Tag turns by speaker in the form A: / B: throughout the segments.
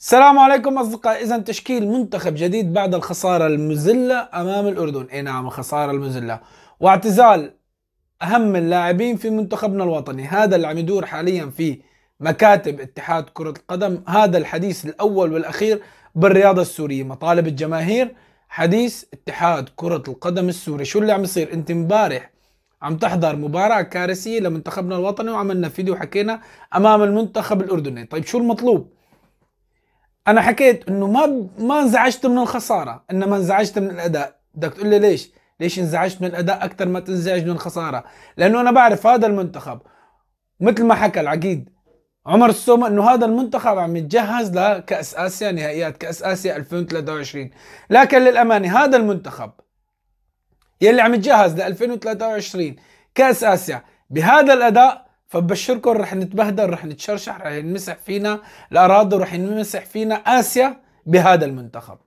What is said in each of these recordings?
A: السلام عليكم اصدقائي اذا تشكيل منتخب جديد بعد الخساره المذله امام الاردن اي نعم الخساره المذله واعتزال اهم اللاعبين في منتخبنا الوطني هذا اللي عم يدور حاليا في مكاتب اتحاد كره القدم هذا الحديث الاول والاخير بالرياضه السوريه مطالب الجماهير حديث اتحاد كره القدم السوري شو اللي عم يصير انت امبارح عم تحضر مباراة كارثية لمنتخبنا الوطني وعملنا فيديو وحكينا أمام المنتخب الأردني طيب شو المطلوب انا حكيت انه ما ما انزعجت من الخساره انما انزعجت من الاداء بدك تقول لي ليش ليش انزعجت من الاداء اكثر ما تنزعج من الخساره لانه انا بعرف هذا المنتخب مثل ما حكى العقيد عمر السومة انه هذا المنتخب عم يتجهز لكاس اسيا نهائيات كاس اسيا 2023 لكن للامانه هذا المنتخب يلي عم يتجهز ل 2023 كاس اسيا بهذا الاداء فبشركم رح نتبهدل رح نتشرشح رح ينمسح فينا الاراضي رح ينمسح فينا اسيا بهذا المنتخب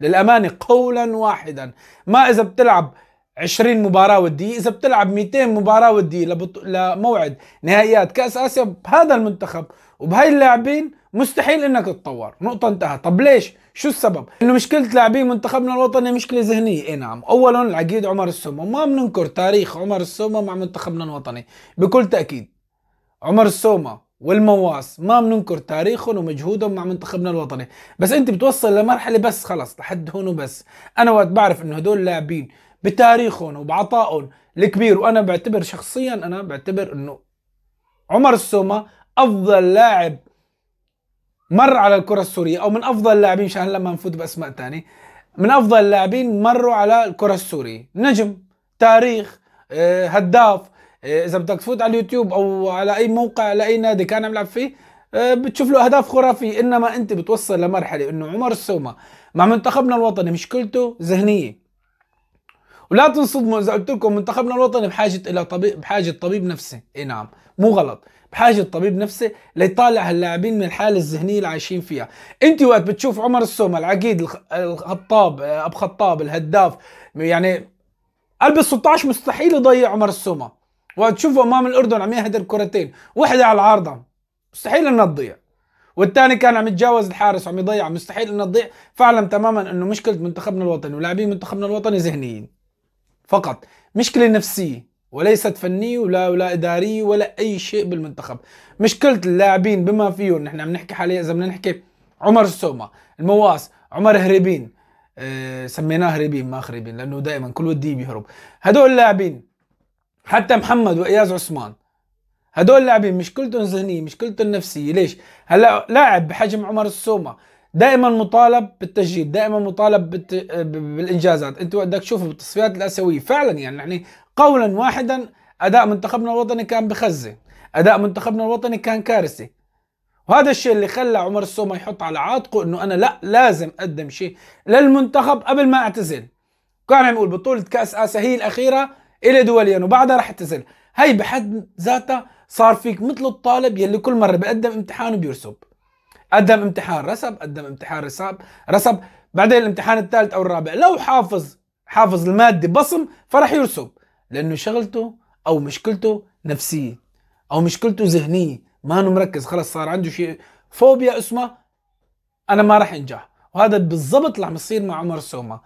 A: للامانه قولا واحدا ما اذا بتلعب 20 مباراه وديه اذا بتلعب 200 مباراه وديه لبط... لموعد نهائيات كاس اسيا بهذا المنتخب وبهاي اللاعبين مستحيل انك تتطور نقطة انتهى طب ليش شو السبب انه مشكلة لاعبين منتخبنا الوطني مشكلة ذهنية اي نعم اولا العقيد عمر السومة ما بننكر تاريخ عمر السومة مع منتخبنا الوطني بكل تأكيد عمر السومه والمواس ما بننكر تاريخهم ومجهودهم مع منتخبنا الوطني بس انت بتوصل لمرحله بس خلص لحد هون وبس انا وقت بعرف انه هدول لاعبين بتاريخهم وبعطائهم الكبير وانا بعتبر شخصيا انا بعتبر انه عمر السومه افضل لاعب مر على الكره السوريه او من افضل اللاعبين مشان هلا ما نفوت باسماء ثانيه من افضل اللاعبين مروا على الكره السوريه نجم تاريخ آه، هداف إيه، اذا بدك تفوت على اليوتيوب او على اي موقع لاي نادي كان عم يلعب فيه إيه، بتشوف له اهداف خرافيه انما انت بتوصل لمرحله انه عمر السومه مع منتخبنا الوطني مشكلته ذهنيه ولا تنصدموا اذا قلت لكم منتخبنا الوطني بحاجه الى طبيب بحاجه طبيب نفسي اي نعم مو غلط بحاجه طبيب نفسي ليطالع هاللاعبين من الحاله الذهنيه اللي عايشين فيها انت وقت بتشوف عمر السومه العقيد الخطاب ابو خطاب الهداف يعني قلب ال 16 مستحيل يضيع عمر السومه تشوفوا امام الاردن عم يهدر كرتين وحده على العارضه مستحيل انها تضيع والثاني كان عم يتجاوز الحارس وعم يضيع مستحيل انها تضيع فاعلم تماما انه مشكله منتخبنا الوطني ولاعبين منتخبنا الوطني ذهنيين فقط مشكله نفسيه وليست فنية ولا ولا إدارية ولا أي شيء بالمنتخب مشكلة اللاعبين بما فيهم نحن عم نحكي حاليا إذا بدنا نحكي عمر السومة المواس عمر هريبين أه سميناه هريبين ما خريبين لأنه دائما كل ودي بيهرب هدول اللاعبين حتى محمد واياز عثمان هدول لاعبين مشكلتهم ذهنيه مشكلتهم نفسيه ليش هلا لاعب بحجم عمر السومه دائما مطالب بالتسجيل دائما مطالب بالت... بالانجازات انت بدك تشوفه بالتصفيات الاسيويه فعلا يعني يعني قولا واحدا اداء منتخبنا الوطني كان بخزه اداء منتخبنا الوطني كان كارثي وهذا الشيء اللي خلى عمر السومه يحط على عاتقه انه انا لا لازم اقدم شيء للمنتخب قبل ما اعتزل كان عم يقول بطوله كاس اسيا هي الاخيره الى دوليا وبعدها راح تسال هي بحد ذاتها صار فيك مثل الطالب يلي كل مره بيقدم امتحان وبيرسب قدم امتحان رسب قدم امتحان رسب رسب بعدين الامتحان الثالث او الرابع لو حافظ حافظ الماده بصم فراح يرسب لانه شغلته او مشكلته نفسيه او مشكلته ذهنيه ما انه مركز خلص صار عنده شيء فوبيا اسمها انا ما راح انجح وهذا بالضبط اللي عم يصير مع عمر سوما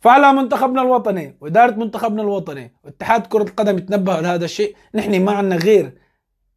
A: فعلى منتخبنا الوطني وإدارة منتخبنا الوطني واتحاد كرة القدم يتنبهوا لهذا الشيء نحن ما عندنا غير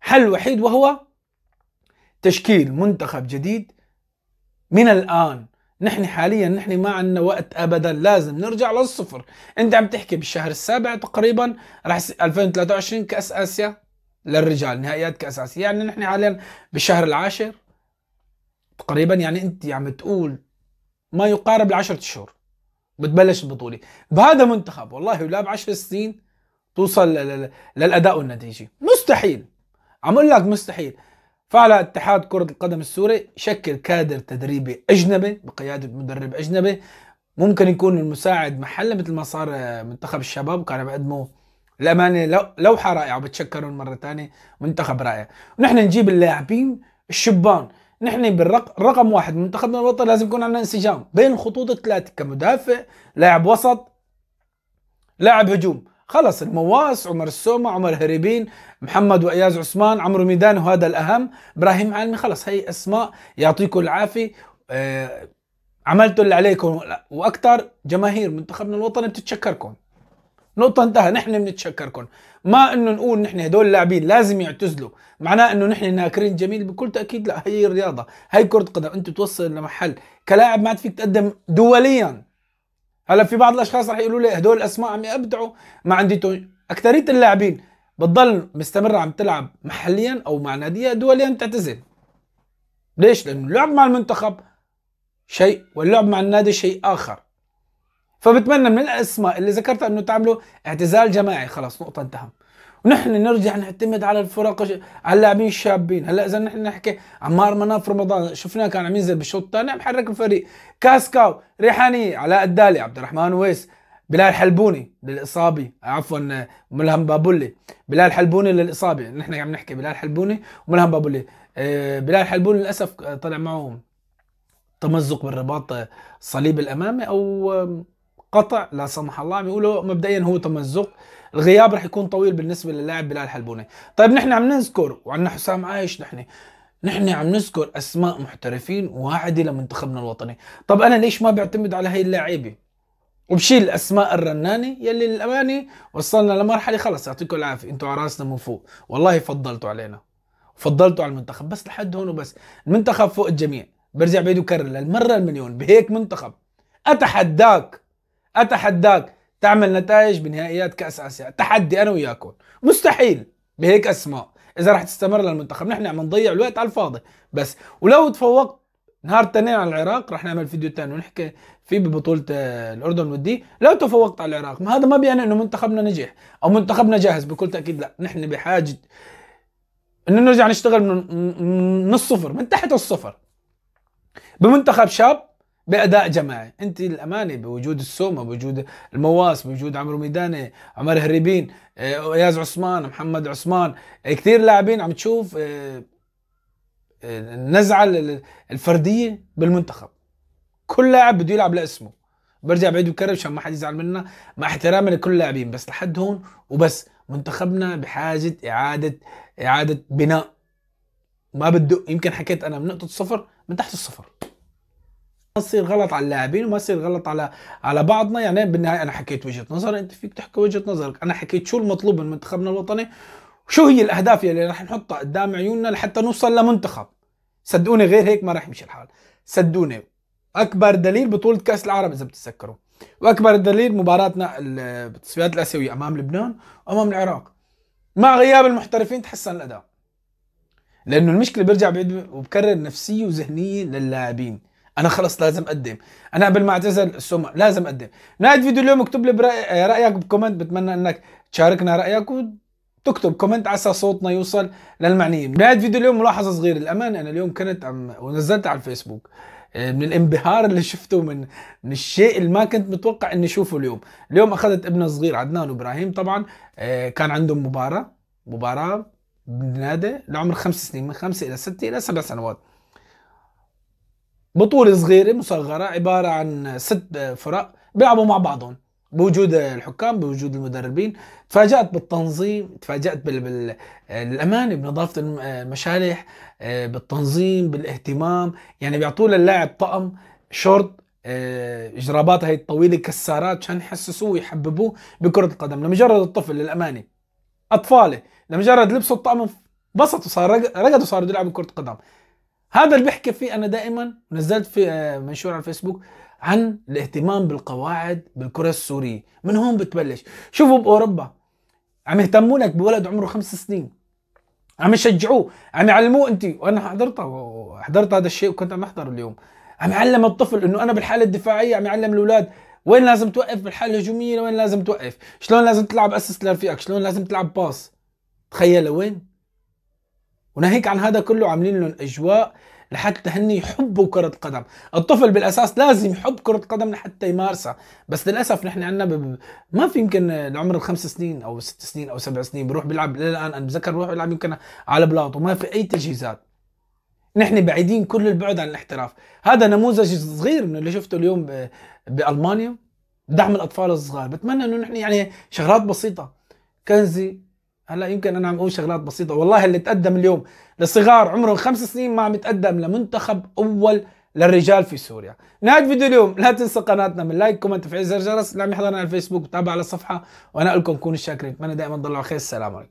A: حل وحيد وهو تشكيل منتخب جديد من الآن نحن حاليا نحن ما عندنا وقت ابدا لازم نرجع للصفر انت عم تحكي بالشهر السابع تقريبا راح 2023 كاس اسيا للرجال نهائيات كاس اسيا يعني نحن حاليا بالشهر العاشر تقريبا يعني انت عم تقول ما يقارب العشرة اشهر بتبلش البطوله بهذا منتخب والله ولا ب 10 سنين توصل للاداء والنتيجه مستحيل عم اقول لك مستحيل فعلى اتحاد كره القدم السوري شكل كادر تدريبي اجنبي بقياده مدرب اجنبي ممكن يكون المساعد محله مثل ما صار منتخب الشباب كان بقدمه الامانه لوحه رائعه وبتشكرهم مره ثانيه منتخب رائع ونحن نجيب اللاعبين الشبان نحن بالرقم واحد منتخبنا الوطني لازم يكون عندنا انسجام بين الخطوط الثلاثه كمدافع لاعب وسط لاعب هجوم خلص المواس عمر السومة عمر هريبين محمد وإياز عثمان عمرو ميدان وهذا الأهم إبراهيم علمي خلص هي أسماء يعطيكم العافية آه، عملتوا اللي عليكم وأكثر جماهير منتخبنا الوطني بتتشكركم نقطة انتهى نحن بنتشكركم ما انه نقول نحن هدول اللاعبين لازم يعتزلوا معناه انه نحن ناكرين جميل بكل تأكيد لا هي الرياضة هي كرة قدم انت توصل لمحل كلاعب ما عاد فيك تقدم دوليا هلا في بعض الاشخاص رح يقولوا لي هدول الاسماء عم يبدعوا ما عندي تو... اكثرية اللاعبين بتضل مستمرة عم تلعب محليا او مع ناديها دوليا تعتزل ليش؟ لانه اللعب مع المنتخب شيء واللعب مع النادي شيء اخر فبتمنى من الاسماء اللي ذكرتها انه تعملوا اعتزال جماعي خلاص نقطه انتهى ونحن نرجع نعتمد على الفرق على اللاعبين الشابين هلا اذا نحن نحكي عمار مناف رمضان شفناه كان عم ينزل بالشوط الثاني عم يحرك الفريق كاسكاو ريحاني علاء الدالي عبد الرحمن ويس بلال حلبوني للاصابه عفوا ملهم بابولي بلال حلبوني للاصابه نحن عم نحكي بلال حلبوني وملهم بابولي آه، بلال حلبوني للاسف آه، طلع معه تمزق بالرباط آه، صليب الامامي او قطع لا سمح الله عم يقولوا مبدئيا هو تمزق الغياب رح يكون طويل بالنسبه للاعب بلال حلبوني طيب نحن عم نذكر وعندنا حسام عايش نحن نحن عم نذكر اسماء محترفين واعده لمنتخبنا الوطني طب انا ليش ما بعتمد على هي اللعيبه وبشيل اسماء الرناني يلي للامانه وصلنا لمرحله خلص يعطيكم العافيه انتم على راسنا من فوق والله فضلتوا علينا فضلتوا على المنتخب بس لحد هون وبس المنتخب فوق الجميع برجع بعيد وكرر للمره المليون بهيك منتخب اتحداك اتحداك تعمل نتائج بنهائيات كاس اسيا تحدي انا وياكم مستحيل بهيك اسماء اذا رح تستمر للمنتخب نحن عم نضيع الوقت على الفاضي بس ولو تفوقت نهار تنين على العراق رح نعمل فيديو تاني ونحكي فيه ببطولة آه، الأردن ودي لو تفوقت على العراق ما هذا ما بيعني أنه منتخبنا نجح أو منتخبنا جاهز بكل تأكيد لا نحن بحاجة أنه نرجع نشتغل من, من الصفر من تحت الصفر بمنتخب شاب باداء جماعي انت الامانه بوجود السومه بوجود المواس بوجود عمرو ميداني عمر هريبين آه، اياز عثمان محمد عثمان كثير لاعبين عم تشوف آه، آه، النزعه الفرديه بالمنتخب كل لاعب بده يلعب لاسمه برجع بعيد بكرر عشان ما حد يزعل منا مع احترامي لكل اللاعبين بس لحد هون وبس منتخبنا بحاجه اعاده اعاده بناء ما بده يمكن حكيت انا من نقطه صفر من تحت الصفر ما تصير غلط على اللاعبين وما تصير غلط على على بعضنا يعني بالنهايه انا حكيت وجهه نظري انت فيك تحكي وجهه نظرك انا حكيت شو المطلوب من منتخبنا الوطني وشو هي الاهداف اللي راح نحطها قدام عيوننا لحتى نوصل لمنتخب صدقوني غير هيك ما راح يمشي الحال صدقوني اكبر دليل بطوله كاس العالم اذا بتتذكروا واكبر دليل مباراتنا بالتصفيات الاسيويه امام لبنان وامام العراق مع غياب المحترفين تحسن الاداء لانه المشكله بيرجع وبكرر نفسيه وذهنيه للاعبين انا خلص لازم اقدم انا قبل ما اعتزل السمع لازم اقدم نهايه فيديو اليوم اكتب لي برأي رايك بكومنت بتمنى انك تشاركنا رايك وتكتب كومنت عسى صوتنا يوصل للمعنيين بنهايه فيديو اليوم ملاحظه صغيره الامانه انا اليوم كنت عم ونزلت على الفيسبوك آه، من الانبهار اللي شفته من من الشيء اللي ما كنت متوقع اني اشوفه اليوم اليوم اخذت ابنه الصغير عدنان وابراهيم طبعا آه، كان عندهم مباراه مباراه بنادي لعمر خمس سنين من خمسه الى سته الى سبع سنوات بطولة صغيرة مصغرة عبارة عن ست فرق بيلعبوا مع بعضهم بوجود الحكام بوجود المدربين تفاجأت بالتنظيم تفاجأت بالأمانة بنظافة المشالح آه، بالتنظيم بالاهتمام يعني بيعطوا للاعب طقم شورت إجرابات آه، هي الطويلة كسارات عشان يحسسوه ويحببوه بكرة القدم لمجرد الطفل للأمانة أطفاله لمجرد لبسوا الطقم انبسطوا وصار رقدوا صاروا يلعبوا كرة قدم هذا اللي بحكي فيه انا دائما نزلت في آه، منشور على الفيسبوك عن الاهتمام بالقواعد بالكره السوريه من هون بتبلش شوفوا باوروبا عم يهتموا لك بولد عمره خمس سنين عم يشجعوه عم يعلموه انت وانا حضرتها حضرت هذا الشيء وكنت عم احضر اليوم عم يعلم الطفل انه انا بالحاله الدفاعيه عم يعلم الاولاد وين لازم توقف بالحاله الهجوميه وين لازم توقف شلون لازم تلعب اسس لرفيقك شلون لازم تلعب باص تخيل وين وناهيك عن هذا كله عاملين لهم اجواء لحتى هن يحبوا كرة قدم الطفل بالأساس لازم يحب كرة قدم لحتى يمارسها بس للأسف نحن عندنا بب... ما في يمكن العمر الخمس سنين أو ست سنين أو سبع سنين بروح بيلعب للآن أنا بتذكر بروح بيلعب يمكن على بلاط وما في أي تجهيزات نحن بعيدين كل البعد عن الاحتراف هذا نموذج صغير من اللي شفته اليوم ب... بألمانيا دعم الأطفال الصغار بتمنى أنه نحن يعني شغلات بسيطة كنزي هلا يمكن انا عم اقول شغلات بسيطه والله اللي تقدم اليوم لصغار عمرهم خمس سنين ما عم يتقدم لمنتخب اول للرجال في سوريا نهاية فيديو اليوم لا تنسى قناتنا من لايك كومنت تفعيل زر الجرس اللي عم يحضرنا على الفيسبوك تابع على الصفحة وانا لكم كونوا شاكرين اتمنى دائما تضلوا على خير السلام عليكم